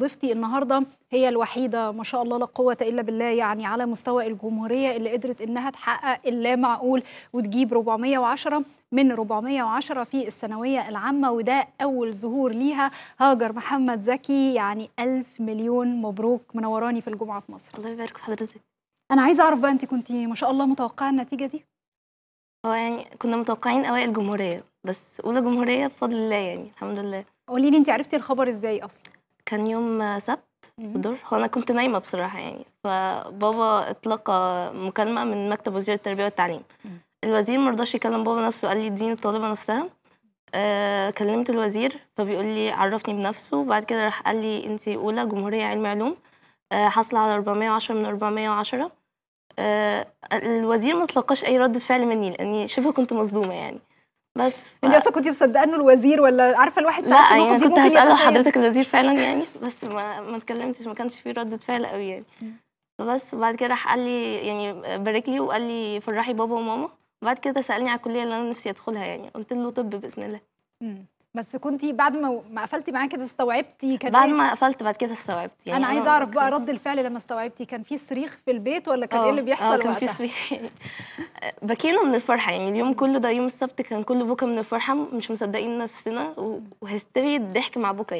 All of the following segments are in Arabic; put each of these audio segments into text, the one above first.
ضيفتي النهارده هي الوحيده ما شاء الله لا قوه الا بالله يعني على مستوى الجمهوريه اللي قدرت انها تحقق اللامعقول وتجيب 410 من 410 في الثانويه العامه وده اول ظهور ليها هاجر محمد زكي يعني ألف مليون مبروك منوراني في الجمعه في مصر الله يبارك في حضرتك انا عايزه اعرف بقى انت كنت ما شاء الله متوقعه النتيجه دي هو اه يعني كنا متوقعين اوائل جمهوريه بس اولى جمهوريه بفضل الله يعني الحمد لله قولي لي انت عرفتي الخبر ازاي اصلا كان يوم سبت بدور هو انا كنت نايمه بصراحه يعني فبابا اطلق مكالمه من مكتب وزير التربيه والتعليم الوزير مرضاش يكلم بابا نفسه قال لي اديني الطالبه نفسها أه كلمت الوزير فبيقول لي عرفني بنفسه وبعد كده راح قال لي انت اولى جمهوريه علم علوم أه حاصله على 410 من 410 أه الوزير ما تلقاش اي رده فعل مني لاني شبه كنت مصدومه يعني بس ف... انت اصلا كنت مصدقه انه الوزير ولا عارفه الواحد ساعات لا يعني كنت هساله حضرتك الوزير فعلا يعني بس ما ما اتكلمتش ما كانش في رده فعل قوي يعني فبس وبعد كده راح قال لي يعني بارك لي وقال لي فرحي بابا وماما وبعد كده سالني على الكليه اللي انا نفسي ادخلها يعني قلت له طب باذن الله بس كنتي بعد ما ما قفلتي معاه كده استوعبتي كان بعد إيه؟ ما قفلت بعد كده استوعبت يعني انا عايزه اعرف بقى رد الفعل لما استوعبتي كان في صريخ في البيت ولا كان ايه آه، اللي آه، بيحصل وقتها؟ كان في صريخ بكينا من الفرحه يعني اليوم كله ده يوم السبت كان كله بكى من الفرحه مش مصدقين نفسنا وهستري الضحك مع بكى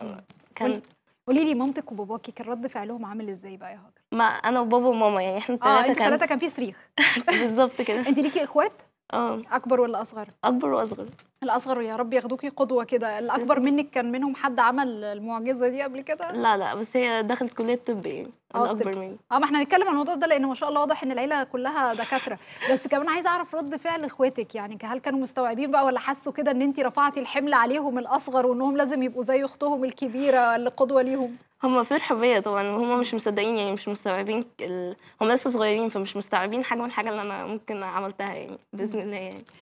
يعني كان قولي لي مامتك وباباكي كان رد فعلهم عامل ازاي بقى يا هاجر؟ ما انا وبابا وماما يعني احنا الثلاثه آه كان الثلاثه كان في صريخ بالظبط كده انت ليكي اخوات؟ اه اكبر ولا اصغر؟ اكبر واصغر الاصغر يا رب ياخدوكي قدوه كده الاكبر منك كان منهم حد عمل المعجزه دي قبل كده لا لا بس هي دخلت كليه طب ايه الاكبر مني اه ما احنا هنتكلم عن الموضوع ده لان ما شاء الله واضح ان العيله كلها دكاتره بس كمان عايزه اعرف رد فعل اخواتك يعني هل كانوا مستوعبين بقى ولا حسوا كده ان انت رفعتي الحمل عليهم الاصغر وانهم لازم يبقوا زي اختهم الكبيره اللي قدوه ليهم هم فرحوا بيا طبعا وهم مش مصدقين يعني مش مستوعبين ال... هم لسه صغيرين فمش مستوعبين حجم الحاجه اللي انا ممكن عملتها يعني باذن الله يعني